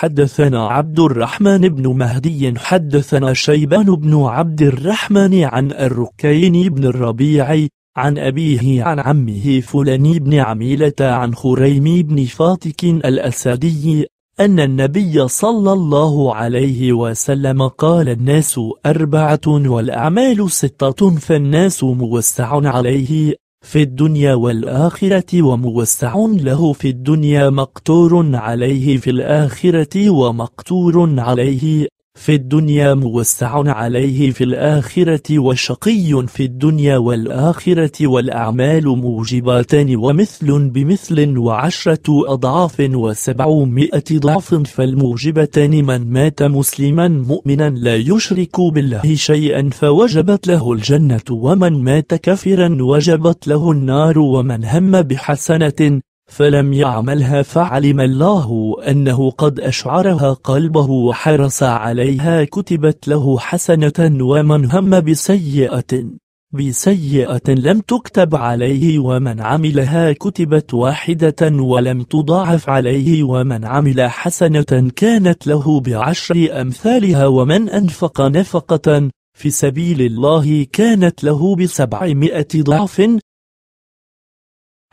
حدثنا عبد الرحمن بن مهدي حدثنا شيبان بن عبد الرحمن عن الركين بن الربيع عن أبيه عن عمه فلان بن عميلة عن خريم بن فاتك الأسدي أن النبي صلى الله عليه وسلم قال الناس أربعة والأعمال ستة فالناس موسع عليه في الدنيا والآخرة وموسع له في الدنيا مقتور عليه في الآخرة ومقتور عليه في الدنيا موسع عليه في الآخرة وشقي في الدنيا والآخرة والأعمال موجباتان ومثل بمثل وعشرة أضعاف وسبعمائة ضعف فالموجبتان من مات مسلما مؤمنا لا يشرك بالله شيئا فوجبت له الجنة ومن مات كافرا وجبت له النار ومن هم بحسنة فلم يعملها فعلم الله أنه قد أشعرها قلبه وحرص عليها كتبت له حسنة ومن هم بسيئة بسيئة لم تكتب عليه ومن عملها كتبت واحدة ولم تضاعف عليه ومن عمل حسنة كانت له بعشر أمثالها ومن أنفق نفقة في سبيل الله كانت له بسبعمائة ضعف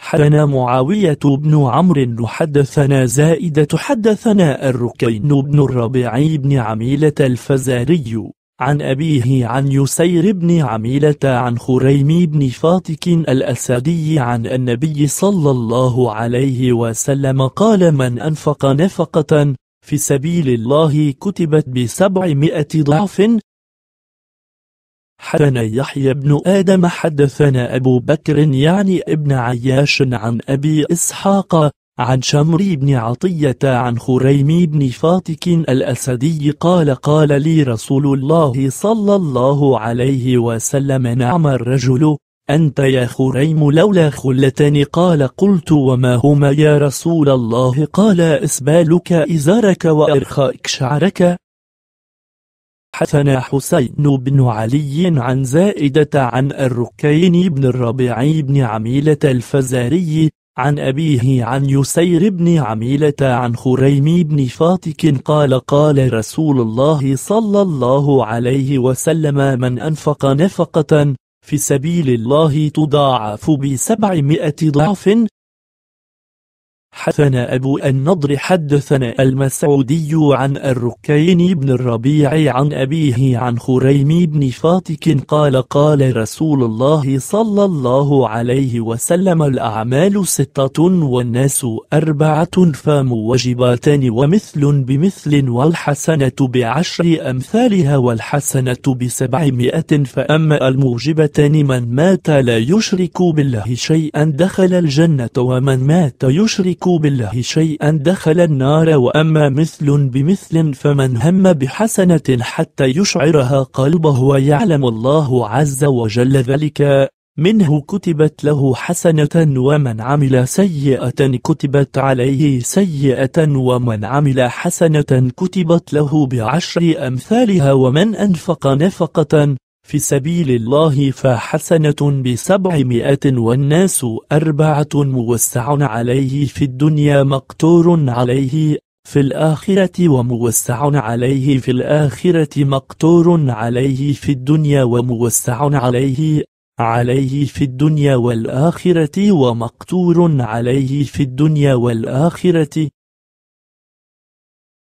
حدثنا معاوية بن عمرو حدثنا زائدة حدثنا الركين بن الربيع بن عميلة الفزاري عن أبيه عن يسير بن عميلة عن خريم بن فاتك الأسدي عن النبي صلى الله عليه وسلم قال من أنفق نفقة في سبيل الله كتبت بسبعمائة ضعف حدثنا يحيى بن آدم حدثنا أبو بكر يعني ابن عياش عن أبي إسحاق عن شمري بن عطية عن خريم بن فاتك الأسدي قال قال لي رسول الله صلى الله عليه وسلم نعم الرجل أنت يا خريم لولا خلتان قال قلت وما هما يا رسول الله قال إسبالك إزارك وإرخائك شعرك حدثنا حسين بن علي عن زائدة عن الركين بن الربيع بن عميلة الفزاري عن أبيه عن يسير بن عميلة عن خريم بن فاتك قال قال رسول الله صلى الله عليه وسلم من أنفق نفقة في سبيل الله تضاعف بسبعمائة ضعف حدثنا أبو النضر حدثنا المسعودي عن الركين بن الربيع عن أبيه عن خريم بن فاتك قال قال رسول الله صلى الله عليه وسلم الأعمال ستة والناس أربعة فموجباتان ومثل بمثل والحسنة بعشر أمثالها والحسنة بسبعمائة فأما الموجبتان من مات لا يشرك بالله شيئا دخل الجنة ومن مات يشرك يشركوا بالله شيئا دخل النار وأما مثل بمثل فمن هم بحسنة حتى يشعرها قلبه ويعلم الله عز وجل ذلك منه كتبت له حسنة ومن عمل سيئة كتبت عليه سيئة ومن عمل حسنة كتبت له بعشر أمثالها ومن أنفق نفقة في سبيل الله فحسنة بسبعمائة والناس أربعة موسع عليه في الدنيا مقتور عليه في الآخرة وموسع عليه في الآخرة مقتور عليه في الدنيا وموسع عليه عليه في الدنيا والآخرة ومقتور عليه في الدنيا والآخرة